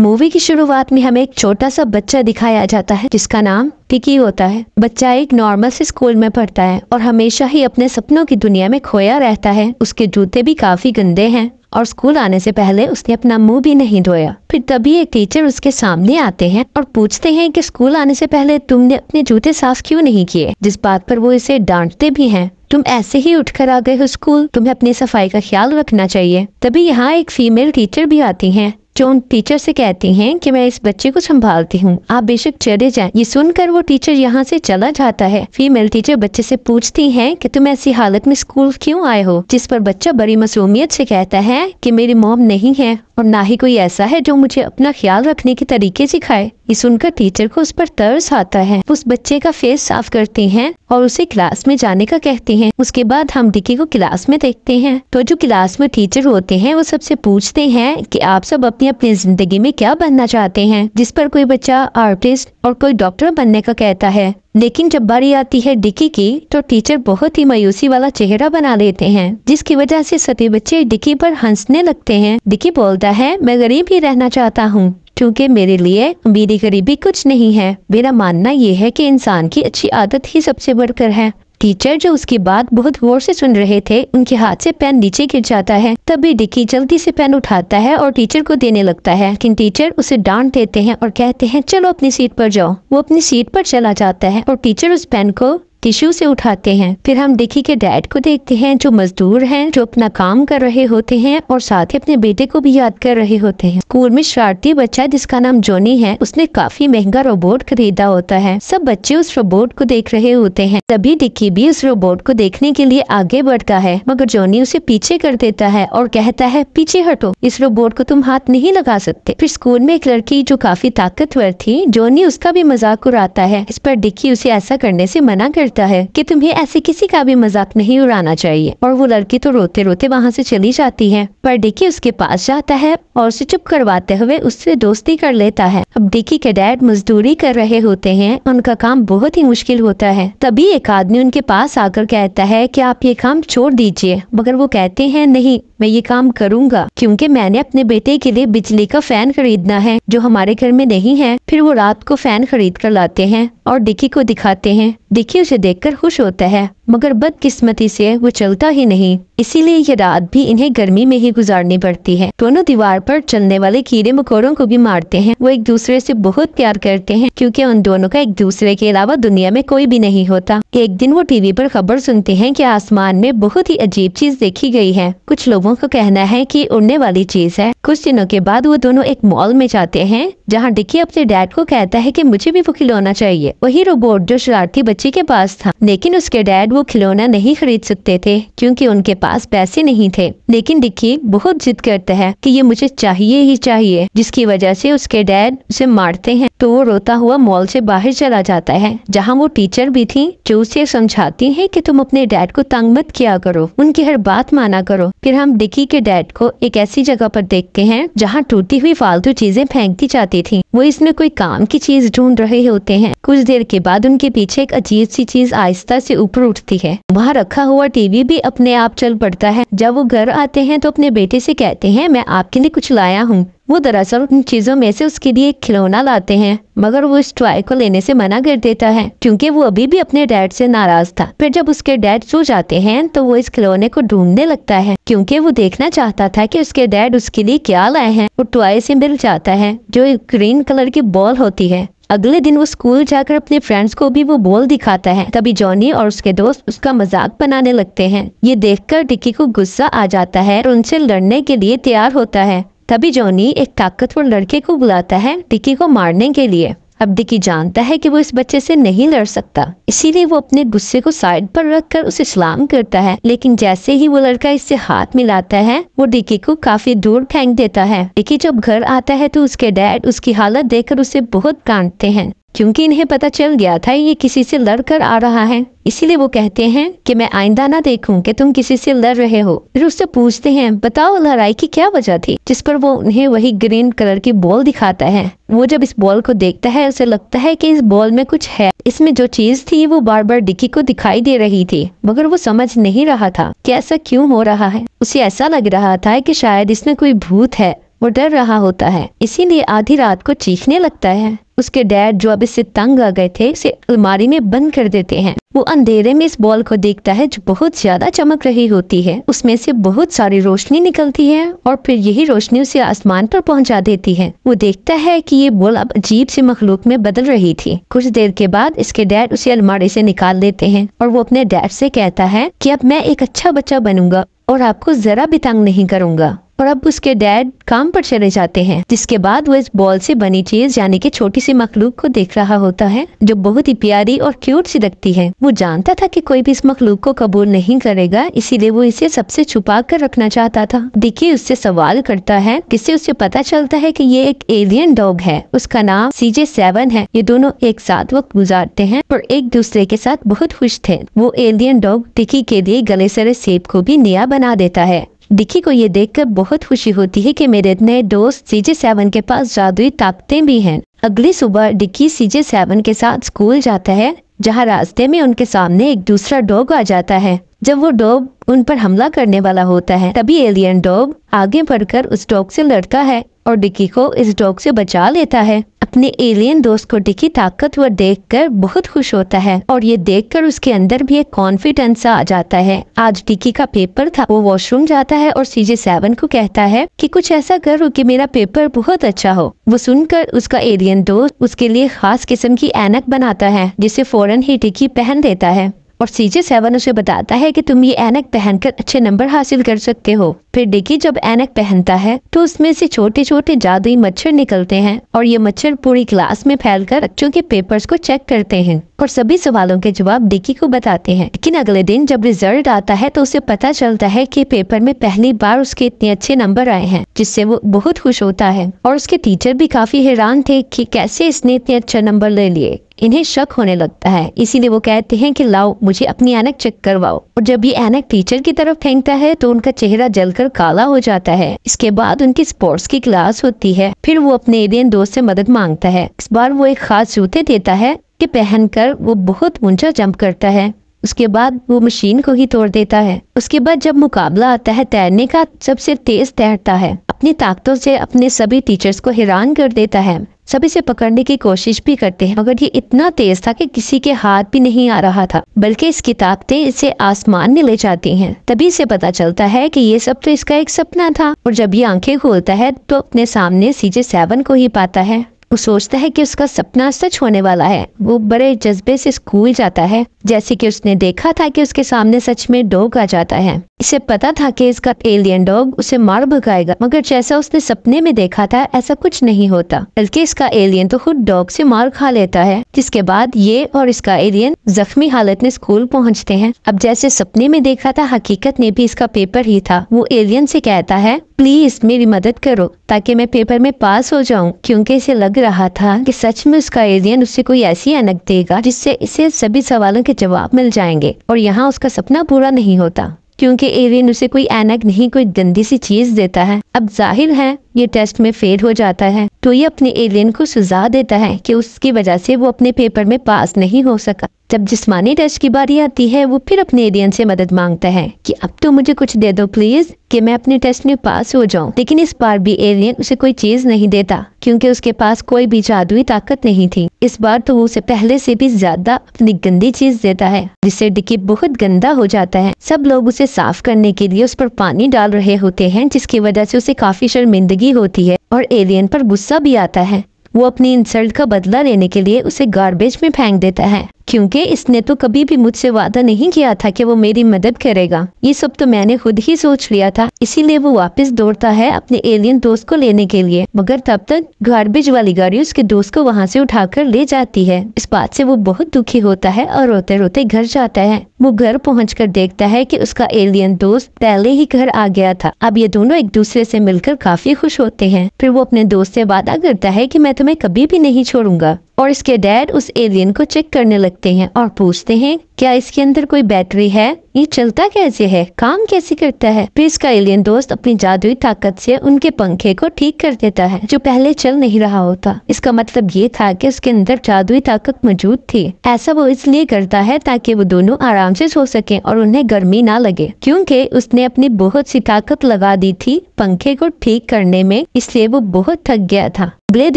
Movie की शुरुआत में हमें एक छोटा सा बच्चा दिखाया जाता है जिसका नाम टिकी होता है बच्चा एक नॉर्मल से स्कूल में पढ़ता है और हमेशा ही अपने सपनों की दुनिया में खोया रहता है उसके जूते भी काफी गंदे हैं और स्कूल आने से पहले उसने अपना मुंह भी नहीं धोया फिर तभी एक टीचर उसके सामने आते हैं और पूछते हैं कि स्कूल आने से पहले तुमने अपने जूते साफ क्यों नहीं किए जिस बात पर वो इसे डांटते भी हैं तुम ऐसे ही उठकर आ गए हो स्कूल तुम्हें अपनी सफाई का ख्याल रखना चाहिए तभी यहाँ एक फीमेल टीचर भी आती है जो उन टीचर से कहती हैं कि मैं इस बच्चे को संभालती हूँ आप बेशक चले जाएं ये सुनकर वो टीचर यहाँ से चला जाता है फीमेल टीचर बच्चे से पूछती हैं कि तुम ऐसी हालत में स्कूल क्यों आए हो जिस पर बच्चा बड़ी मासूमियत से कहता है कि मेरी मॉम नहीं है और ना ही कोई ऐसा है जो मुझे अपना ख्याल रखने के तरीके सिखाए ये सुनकर टीचर को उस पर तर्स आता है उस बच्चे का फेस साफ करती हैं और उसे क्लास में जाने का कहती हैं उसके बाद हम डिकी को क्लास में देखते हैं तो जो क्लास में टीचर होते हैं वो सबसे पूछते हैं कि आप सब अपनी उन्हें अपनी जिंदगी में क्या बनना चाहते हैं जिस पर कोई बच्चा आर्टिस्ट और कोई डॉक्टर बनने का कहता है लेकिन जब बारी आती है डिकी की तो टीचर बहुत ही मायूसी वाला चेहरा बना लेते हैं जिसकी वजह से सभी बच्चे डिकी पर हंसने लगते हैं डिकी बोलता है मैं गरीब ही रहना चाहता हूँ क्योंकि मेरे लिए मेरी गरीबी कुछ नहीं है मेरा मानना यह है कि इंसान की अच्छी आदत ही सबसे बढ़कर है टीचर जो उसकी बात बहुत गौर से सुन रहे थे उनके हाथ से पेन नीचे गिर जाता है तभी डिकी जल्दी से पेन उठाता है और टीचर को देने लगता है लेकिन टीचर उसे डांट देते हैं और कहते हैं चलो अपनी सीट पर जाओ वो अपनी सीट पर चला जाता है और टीचर उस पेन को टिश्यू से उठाते हैं फिर हम डिकी के डैड को देखते हैं जो मजदूर हैं जो अपना काम कर रहे होते हैं और साथ ही अपने बेटे को भी याद कर रहे होते हैं स्कूल में शरारती बच्चा जिसका नाम जोनी है उसने काफी महंगा रोबोट खरीदा होता है सब बच्चे उस रोबोट को देख रहे होते हैं तभी डिक्की भी उस रोबोट को देखने के लिए आगे बढ़ता है मगर जोनी उसे पीछे कर देता है और कहता है पीछे हटो इस रोबोट को तुम हाथ नहीं लगा सकते फिर स्कूल में एक लड़की जो काफी ताकतवर थी जोनी उसका भी मजाक उड़ाता है इस पर डिक्की उसे ऐसा करने से मना कर करता है कि तुम्हें ऐसे किसी का भी मजाक नहीं उड़ाना चाहिए और वो लड़की तो रोते रोते वहाँ से चली जाती है पर डिकी उसके पास जाता है और उसे चुप करवाते हुए उससे दोस्ती कर लेता है अब डिकी के डैड मजदूरी कर रहे होते हैं उनका काम बहुत ही मुश्किल होता है तभी एक आदमी उनके पास आकर कहता है की आप ये काम छोड़ दीजिए मगर वो कहते हैं नहीं मैं ये काम करूँगा क्यूँकी मैंने अपने बेटे के लिए बिजली का फैन खरीदना है जो हमारे घर में नहीं है फिर वो रात को फैन खरीद कर लाते हैं और डिकी को दिखाते हैं दिखी उसे देखकर खुश होता है मगर बदकिस्मती से वो चलता ही नहीं इसीलिए ये रात भी इन्हें गर्मी में ही गुजारनी पड़ती है दोनों दीवार पर चलने वाले कीड़े मकोड़ों को भी मारते हैं वो एक दूसरे से बहुत प्यार करते हैं क्योंकि उन दोनों का एक दूसरे के अलावा दुनिया में कोई भी नहीं होता एक दिन वो टीवी पर खबर सुनते हैं कि आसमान में बहुत ही अजीब चीज देखी गई है कुछ लोगों का कहना है कि उड़ने वाली चीज है कुछ दिनों के बाद वो दोनों एक मॉल में जाते हैं जहाँ डिक्की अपने डैड को कहता है की मुझे भी वो खिलौना चाहिए वही रोबोट जो शरारती बच्चे के पास था लेकिन उसके डैड वो खिलौना नहीं खरीद सकते थे क्योंकि उनके पास पैसे नहीं थे लेकिन डिक्की बहुत जिद करता है कि ये मुझे चाहिए ही चाहिए जिसकी वजह से उसके डैड उसे मारते हैं तो वो रोता हुआ मॉल से बाहर चला जाता है जहाँ वो टीचर भी थी जो उसे समझाती है की तुम अपने डैड को तंग मत किया करो उनकी हर बात माना करो फिर हम डिक्की के डैड को एक ऐसी जगह पर देखते हैं जहाँ टूटी हुई फालतू चीजें फेंकती जाती थी वो इसमें कोई काम की चीज ढूंढ रहे होते हैं कुछ देर के बाद उनके पीछे एक अजीब सी चीज आहिस्ता से ऊपर उठती बस्ती है वहाँ रखा हुआ टीवी भी अपने आप चल पड़ता है जब वो घर आते हैं तो अपने बेटे से कहते हैं मैं आपके लिए कुछ लाया हूँ वो दरअसल उन चीजों में से उसके लिए एक खिलौना लाते हैं मगर वो इस टॉय को लेने से मना कर देता है क्योंकि वो अभी भी अपने डैड से नाराज था फिर जब उसके डैड सो जाते हैं तो वो इस खिलौने को ढूंढने लगता है क्योंकि वो देखना चाहता था कि उसके डैड उसके लिए क्या लाए हैं वो टॉय से मिल जाता है जो एक ग्रीन कलर की बॉल होती है अगले दिन वो स्कूल जाकर अपने फ्रेंड्स को भी वो बॉल दिखाता है तभी जॉनी और उसके दोस्त उसका मजाक बनाने लगते हैं ये देखकर डिक्की को गुस्सा आ जाता है और उनसे लड़ने के लिए तैयार होता है तभी जॉनी एक ताकतवर लड़के को बुलाता है डिक्की को मारने के लिए अब दिकी जानता है कि वो इस बच्चे से नहीं लड़ सकता इसीलिए वो अपने गुस्से को साइड पर रख कर उसे सलाम करता है लेकिन जैसे ही वो लड़का इससे हाथ मिलाता है वो डिकी को काफी दूर फेंक देता है डिकी जब घर आता है तो उसके डैड उसकी हालत देखकर उसे बहुत कांटते हैं क्योंकि इन्हें पता चल गया था ये किसी से लड़कर आ रहा है इसीलिए वो कहते हैं कि मैं आइंदा ना देखूं कि तुम किसी से लड़ रहे हो फिर उससे पूछते हैं बताओ लड़ाई की क्या वजह थी जिस पर वो उन्हें वही ग्रीन कलर की बॉल दिखाता है वो जब इस बॉल को देखता है उसे लगता है कि इस बॉल में कुछ है इसमें जो चीज थी वो बार बार डिकी को दिखाई दे रही थी मगर वो समझ नहीं रहा था की ऐसा क्यूँ हो रहा है उसे ऐसा लग रहा था की शायद इसमें कोई भूत है वो डर रहा होता है इसीलिए आधी रात को चीखने लगता है उसके डैड जो अब इससे तंग आ गए थे उसे अलमारी में बंद कर देते हैं वो अंधेरे में इस बॉल को देखता है जो बहुत ज्यादा चमक रही होती है उसमें से बहुत सारी रोशनी निकलती है और फिर यही रोशनी उसे आसमान पर पहुंचा देती है वो देखता है कि ये बॉल अब अजीब से मखलूक में बदल रही थी कुछ देर के बाद इसके डैड उसे अलमारी से निकाल लेते हैं और वो अपने डैड से कहता है की अब मैं एक अच्छा बच्चा बनूंगा और आपको जरा भी तंग नहीं करूंगा और अब उसके डैड काम पर चले जाते हैं जिसके बाद वो इस बॉल से बनी चीज यानी कि छोटी सी मखलूक को देख रहा होता है जो बहुत ही प्यारी और क्यूट सी लगती है वो जानता था कि कोई भी इस मखलूक को कबूल नहीं करेगा इसीलिए वो इसे सबसे छुपा कर रखना चाहता था देखिए उससे सवाल करता है जिससे उसे पता चलता है की ये एक एलियन डॉग है उसका नाम सीजे सेवन है ये दोनों एक साथ वक्त गुजारते हैं और एक दूसरे के साथ बहुत खुश थे वो एलियन डॉग दिखी के लिए गले सरे सेब को भी नया बना देता है डिक्की को ये देखकर बहुत खुशी होती है कि मेरे नए दोस्त सीजे सेवन के पास जादुई ताकतें भी हैं अगली सुबह डिक्की सीजे सेवन के साथ स्कूल जाता है जहाँ रास्ते में उनके सामने एक दूसरा डॉग आ जाता है जब वो डॉग उन पर हमला करने वाला होता है तभी एलियन डॉग आगे बढ़कर उस डॉग से लड़ता है और डिक्की को इस डॉग से बचा लेता है अपने एलियन दोस्त को टिकी ताकतवर देखकर बहुत खुश होता है और ये देखकर उसके अंदर भी एक कॉन्फिडेंस आ जाता है आज टिकी का पेपर था वो वॉशरूम जाता है और सीजे सेवन को कहता है कि कुछ ऐसा करो कि मेरा पेपर बहुत अच्छा हो वो सुनकर उसका एलियन दोस्त उसके लिए खास किस्म की एनक बनाता है जिसे फौरन ही टिकी पहन देता है और सीजे सेवन उसे बताता है कि तुम ये एनक पहनकर अच्छे नंबर हासिल कर सकते हो फिर डिकी जब एनक पहनता है तो उसमें से छोटे छोटे जादुई मच्छर निकलते हैं और ये मच्छर पूरी क्लास में फैलकर बच्चों के पेपर्स को चेक करते हैं और सभी सवालों के जवाब डिकी को बताते हैं लेकिन अगले दिन जब रिजल्ट आता है तो उसे पता चलता है की पेपर में पहली बार उसके इतने अच्छे नंबर आए हैं जिससे वो बहुत खुश होता है और उसके टीचर भी काफी हैरान थे की कैसे इसने इतने अच्छे नंबर ले लिए इन्हें शक होने लगता है इसीलिए वो कहते हैं कि लाओ मुझे अपनी एनक चेक करवाओ और जब ये एनक टीचर की तरफ फेंकता है तो उनका चेहरा जलकर काला हो जाता है इसके बाद उनकी स्पोर्ट्स की क्लास होती है फिर वो अपने एलियन दोस्त से मदद मांगता है इस बार वो एक खास जूते देता है कि पहनकर वो बहुत ऊंचा जंप करता है उसके बाद वो मशीन को ही तोड़ देता है उसके बाद जब मुकाबला आता है तैरने का सबसे तेज तैरता है अपनी ताकतों से अपने सभी टीचर्स को हैरान कर देता है सब इसे पकड़ने की कोशिश भी करते हैं मगर ये इतना तेज था कि किसी के हाथ भी नहीं आ रहा था बल्कि इसकी ताकतें इसे आसमान में ले जाती हैं तभी इसे पता चलता है कि ये सब तो इसका एक सपना था और जब ये आंखें खोलता है तो अपने सामने सीजे सेवन को ही पाता है वो सोचता है कि उसका सपना सच होने वाला है वो बड़े जज्बे से स्कूल जाता है जैसे कि उसने देखा था कि उसके सामने सच में डोग आ जाता है इसे पता था कि इसका एलियन डॉग उसे मार भगाएगा मगर जैसा उसने सपने में देखा था ऐसा कुछ नहीं होता बल्कि इसका एलियन तो खुद डॉग से मार खा लेता है जिसके बाद ये और इसका एलियन जख्मी हालत में स्कूल पहुंचते हैं अब जैसे सपने में देखा था हकीकत में भी इसका पेपर ही था वो एलियन से कहता है प्लीज मेरी मदद करो ताकि मैं पेपर में पास हो जाऊं क्योंकि इसे लग रहा था कि सच में उसका एलियन उसे कोई ऐसी अनक देगा जिससे इसे सभी सवालों के जवाब मिल जाएंगे और यहाँ उसका सपना पूरा नहीं होता क्योंकि एलियन उसे कोई एनक नहीं कोई गंदी सी चीज देता है अब जाहिर है ये टेस्ट में फेल हो जाता है तो ये अपने एलियन को सुझा देता है कि उसकी वजह से वो अपने पेपर में पास नहीं हो सका जब जिस्मानी टेस्ट की बारी आती है वो फिर अपने एलियन से मदद मांगता है कि अब तो मुझे कुछ दे दो प्लीज कि मैं अपने टेस्ट में पास हो जाऊं लेकिन इस बार भी एलियन उसे कोई चीज नहीं देता क्योंकि उसके पास कोई भी जादुई ताकत नहीं थी इस बार तो वो उसे पहले से भी ज्यादा अपनी गंदी चीज देता है जिससे डिकी बहुत गंदा हो जाता है सब लोग उसे साफ करने के लिए उस पर पानी डाल रहे होते हैं जिसकी वजह से उसे काफी शर्मिंदगी होती है और एलियन पर गुस्सा भी आता है वो अपनी इंसल्ट का बदला लेने के लिए उसे गार्बेज में फेंक देता है क्योंकि इसने तो कभी भी मुझसे वादा नहीं किया था कि वो मेरी मदद करेगा ये सब तो मैंने खुद ही सोच लिया था इसीलिए वो वापस दौड़ता है अपने एलियन दोस्त को लेने के लिए मगर तब तक गार्बेज वाली गाड़ी उसके दोस्त को वहाँ से उठाकर ले जाती है इस बात से वो बहुत दुखी होता है और रोते रोते घर जाता है वो घर पहुँच कर देखता है की उसका एलियन दोस्त पहले ही घर आ गया था अब ये दोनों एक दूसरे से मिलकर काफी खुश होते हैं फिर वो अपने दोस्त से वादा करता है की मैं तुम्हें कभी भी नहीं छोड़ूंगा और इसके डैड उस एलियन को चेक करने लगते हैं और पूछते हैं क्या इसके अंदर कोई बैटरी है ये चलता कैसे है काम कैसे करता है फिर इसका एलियन दोस्त अपनी जादुई ताकत से उनके पंखे को ठीक कर देता है जो पहले चल नहीं रहा होता इसका मतलब ये था कि उसके अंदर जादुई ताकत मौजूद थी ऐसा वो इसलिए करता है ताकि वो दोनों आराम से सो सके और उन्हें गर्मी ना लगे क्योंकि उसने अपनी बहुत सी ताकत लगा दी थी पंखे को ठीक करने में इसलिए वो बहुत थक गया था ब्लेड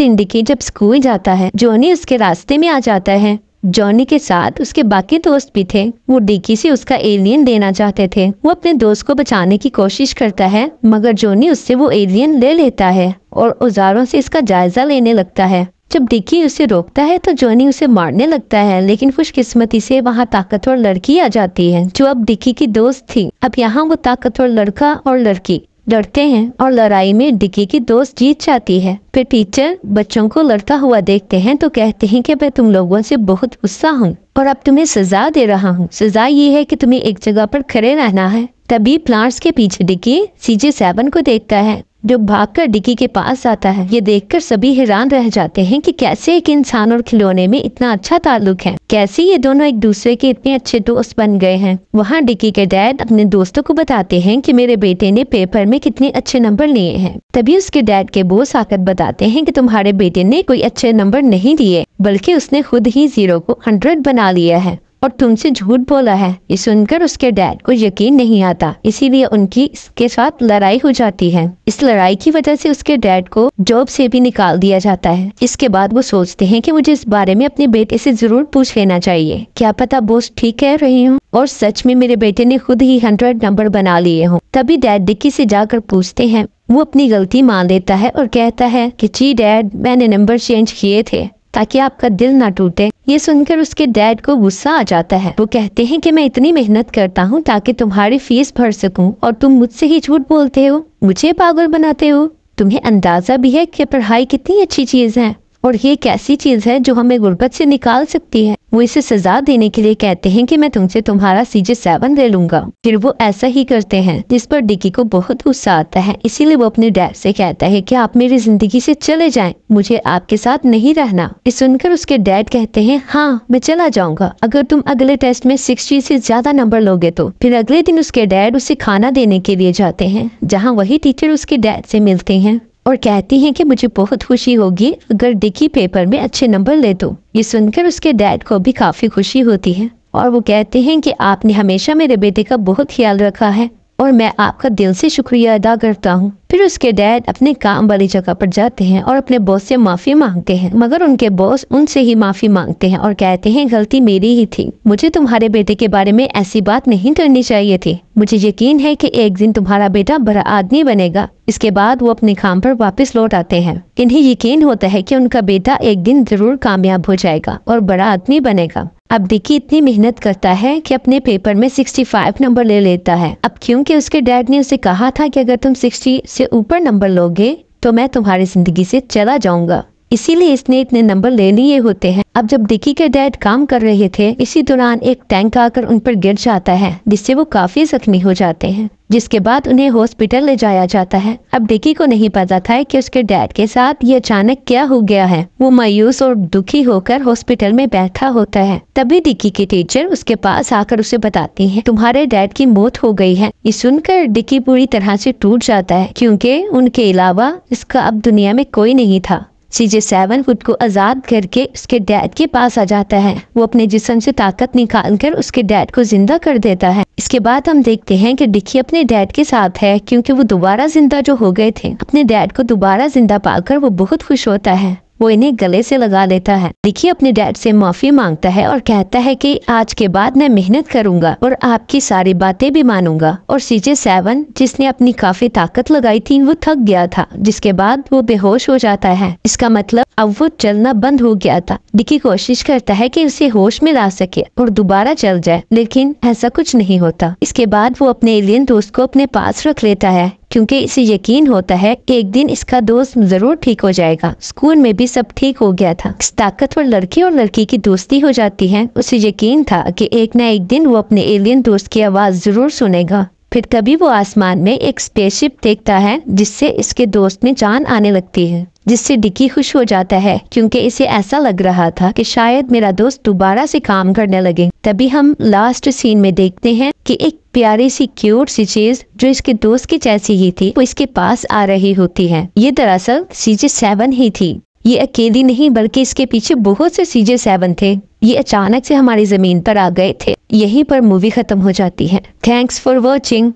इंडिकी जब स्कूल जाता है जोनी उसके रास्ते में आ जाता है जॉनी के साथ उसके बाकी दोस्त भी थे वो डिकी से उसका एलियन देना चाहते थे वो अपने दोस्त को बचाने की कोशिश करता है मगर जॉनी उससे वो एलियन ले लेता है और औजारों से इसका जायजा लेने लगता है जब डिकी उसे रोकता है तो जॉनी उसे मारने लगता है लेकिन खुशकिस्मती से वहाँ ताकतवर लड़की आ जाती है जो अब डिकी की दोस्त थी अब यहाँ वो ताकतवर लड़का और लड़की लड़ते हैं और लड़ाई में डिकी की दोस्त जीत जाती है फिर टीचर बच्चों को लड़ता हुआ देखते हैं तो कहते हैं कि मैं तुम लोगों से बहुत गुस्सा हूँ और अब तुम्हें सजा दे रहा हूँ सजा ये है कि तुम्हें एक जगह पर खड़े रहना है तभी प्लांट्स के पीछे डिकी सीजे सेवन को देखता है जो भागकर डिकी के पास जाता है ये देखकर सभी हैरान रह जाते हैं कि कैसे एक इंसान और खिलौने में इतना अच्छा ताल्लुक है कैसे ये दोनों एक दूसरे के इतने अच्छे दोस्त बन गए हैं वहाँ डिकी के डैड अपने दोस्तों को बताते हैं कि मेरे बेटे ने पेपर में कितने अच्छे नंबर लिए हैं तभी उसके डैड के बोस आकर बताते हैं की तुम्हारे बेटे ने कोई अच्छे नंबर नहीं लिए बल्कि उसने खुद ही जीरो को हंड्रेड बना लिया है और तुमसे झूठ बोला है ये सुनकर उसके डैड को यकीन नहीं आता इसीलिए उनकी इसके साथ लड़ाई हो जाती है इस लड़ाई की वजह से उसके डैड को जॉब से भी निकाल दिया जाता है इसके बाद वो सोचते हैं कि मुझे इस बारे में अपने बेटे से जरूर पूछ लेना चाहिए क्या पता बोस ठीक कह रही हूँ और सच में मेरे बेटे ने खुद ही हंड्रेड नंबर बना लिए हो तभी डैड डिक्की से जाकर पूछते हैं वो अपनी गलती मान लेता है और कहता है कि जी डैड मैंने नंबर चेंज किए थे ताकि आपका दिल ना टूटे ये सुनकर उसके डैड को गुस्सा आ जाता है वो कहते हैं कि मैं इतनी मेहनत करता हूँ ताकि तुम्हारी फीस भर सकूँ और तुम मुझसे ही झूठ बोलते हो मुझे पागल बनाते हो तुम्हें अंदाजा भी है कि पढ़ाई कितनी अच्छी चीज है और ये एक ऐसी चीज़ है जो हमें गुर्बत से निकाल सकती है वो इसे सजा देने के लिए कहते हैं कि मैं तुमसे तुम्हारा सीजे सेवन ले लूंगा फिर वो ऐसा ही करते हैं जिस पर डिकी को बहुत गुस्सा आता है इसीलिए वो अपने डैड से कहता है कि आप मेरी जिंदगी से चले जाएं मुझे आपके साथ नहीं रहना इस सुनकर उसके डैड कहते हैं हाँ मैं चला जाऊंगा अगर तुम अगले टेस्ट में सिक्सटी ऐसी ज्यादा नंबर लोगे तो फिर अगले दिन उसके डैड उसे खाना देने के लिए जाते हैं जहाँ वही टीचर उसके डैड ऐसी मिलते हैं और कहती हैं कि मुझे बहुत खुशी होगी अगर डिकी पेपर में अच्छे नंबर ले दो तो। ये सुनकर उसके डैड को भी काफ़ी खुशी होती है और वो कहते हैं कि आपने हमेशा मेरे बेटे का बहुत ख्याल रखा है और मैं आपका दिल से शुक्रिया अदा करता हूँ फिर उसके डैड अपने काम वाली जगह पर जाते हैं और अपने बॉस से माफ़ी मांगते हैं मगर उनके बॉस उनसे ही माफ़ी मांगते हैं और कहते हैं गलती मेरी ही थी मुझे तुम्हारे बेटे के बारे में ऐसी बात नहीं करनी चाहिए थी मुझे यकीन है कि एक दिन तुम्हारा बेटा बड़ा आदमी बनेगा इसके बाद वो अपने काम पर वापस लौट आते हैं इन्हें यकीन होता है कि उनका बेटा एक दिन जरूर कामयाब हो जाएगा और बड़ा आदमी बनेगा अब दिक्की इतनी मेहनत करता है कि अपने पेपर में 65 नंबर ले लेता है अब क्योंकि उसके डैड ने उसे कहा था कि अगर तुम 60 से ऊपर नंबर लोगे तो मैं तुम्हारी जिंदगी से चला जाऊंगा इसीलिए इसने इतने नंबर ले लिए होते हैं अब जब डिकी के डैड काम कर रहे थे इसी दौरान एक टैंक आकर उन पर गिर जाता है जिससे वो काफी जख्मी हो जाते हैं जिसके बाद उन्हें हॉस्पिटल ले जाया जाता है अब डिकी को नहीं पता था कि उसके डैड के साथ ये अचानक क्या हो गया है वो मायूस और दुखी होकर हॉस्पिटल में बैठा होता है तभी डिकी की टीचर उसके पास आकर उसे बताती है तुम्हारे डैड की मौत हो गई है ये सुनकर डिकी पूरी तरह से टूट जाता है क्योंकि उनके अलावा इसका अब दुनिया में कोई नहीं था सीजे सेवन फुट को आज़ाद करके उसके डैड के पास आ जाता है वो अपने जिसम से ताकत निकाल कर उसके डैड को जिंदा कर देता है इसके बाद हम देखते हैं कि डिक्की अपने डैड के साथ है क्योंकि वो दोबारा जिंदा जो हो गए थे अपने डैड को दोबारा जिंदा पाकर वो बहुत खुश होता है वो इन्हें गले से लगा लेता है निकी अपने डैड से माफी मांगता है और कहता है कि आज के बाद मैं मेहनत करूंगा और आपकी सारी बातें भी मानूंगा और सीजे सेवन जिसने अपनी काफी ताकत लगाई थी वो थक गया था जिसके बाद वो बेहोश हो जाता है इसका मतलब अब वो चलना बंद हो गया था डिकी कोशिश करता है कि उसे होश में ला सके और दोबारा चल जाए लेकिन ऐसा कुछ नहीं होता इसके बाद वो अपने एलियन दोस्त को अपने पास रख लेता है क्योंकि इसे यकीन होता है एक दिन इसका दोस्त ज़रूर ठीक हो जाएगा स्कूल में भी सब ठीक हो गया था इस ताकतवर लड़के और लड़की की दोस्ती हो जाती है उसे यकीन था कि एक न एक दिन वो अपने एलियन दोस्त की आवाज़ ज़रूर सुनेगा फिर कभी वो आसमान में एक स्पेसशिप देखता है जिससे इसके दोस्त में जान आने लगती है जिससे डिकी खुश हो जाता है क्योंकि इसे ऐसा लग रहा था कि शायद मेरा दोस्त दोबारा से काम करने लगे तभी हम लास्ट सीन में देखते हैं कि एक प्यारी सी क्यूट सी चीज जो इसके दोस्त की जैसी ही थी वो इसके पास आ रही होती है ये दरअसल सीजे सेवन ही थी ये अकेली नहीं बल्कि इसके पीछे बहुत से सीजे सेवन थे ये अचानक से हमारी जमीन पर आ गए थे यही पर मूवी खत्म हो जाती है थैंक्स फॉर वॉचिंग